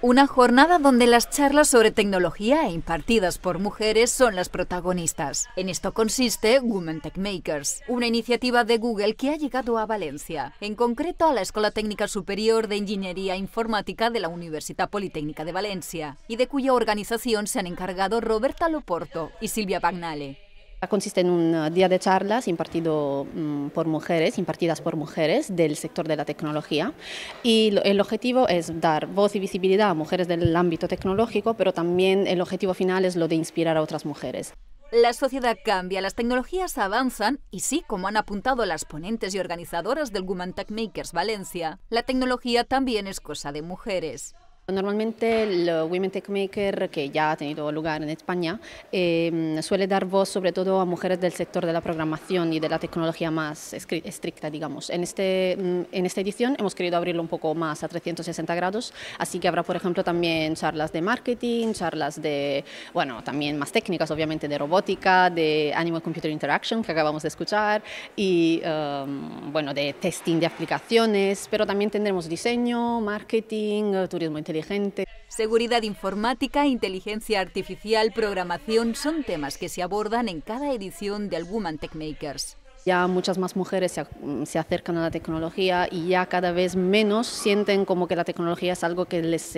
Una jornada donde las charlas sobre tecnología impartidas por mujeres son las protagonistas. En esto consiste Women Tech Makers, una iniciativa de Google que ha llegado a Valencia, en concreto a la Escuela Técnica Superior de Ingeniería Informática de la Universidad Politécnica de Valencia, y de cuya organización se han encargado Roberta Loporto y Silvia Bagnale. Consiste en un eh, día de charlas impartido mm, por mujeres, impartidas por mujeres del sector de la tecnología y el objetivo es dar voz y visibilidad a mujeres del ámbito tecnológico, pero también el objetivo final es lo de inspirar a otras mujeres. La sociedad cambia, las tecnologías avanzan y sí, como han apuntado las ponentes y organizadoras del Woman Tech Makers Valencia, la tecnología también es cosa de mujeres. Normalmente el uh, Women Tech Maker, que ya ha tenido lugar en España, em, suele dar voz sobre todo a mujeres del sector de la programación y de la tecnología más estricta, digamos. En, este, mm, en esta edición hemos querido abrirlo un poco más a 360 grados, así que habrá, por ejemplo, también charlas de marketing, charlas de, bueno, también más técnicas, obviamente, de robótica, de Animal-Computer Interaction, que acabamos de escuchar, y, um, bueno, de testing de aplicaciones, pero también tendremos diseño, marketing, uh, turismo inteligente, Seguridad informática, inteligencia artificial, programación son temas que se abordan en cada edición de Woman Tech Makers ya muchas más mujeres mm, se, acercan a la tecnología y ya cada vez menos sienten como que la tecnología es algo que eh, les,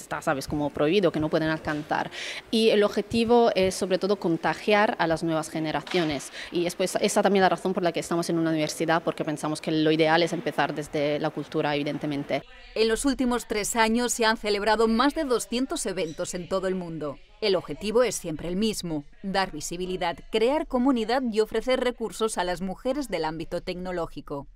está, sabes, como prohibido, que no pueden alcanzar. Y el objetivo es sobre todo contagiar a las nuevas generaciones. Y es, pues, esa también la razón por la que estamos en una universidad, porque pensamos que lo ideal es empezar desde la cultura, evidentemente. En los últimos tres años se han celebrado más de 200 eventos en todo el mundo. El objetivo es siempre el mismo, dar visibilidad, crear comunidad y ofrecer recursos a las mujeres del ámbito tecnológico.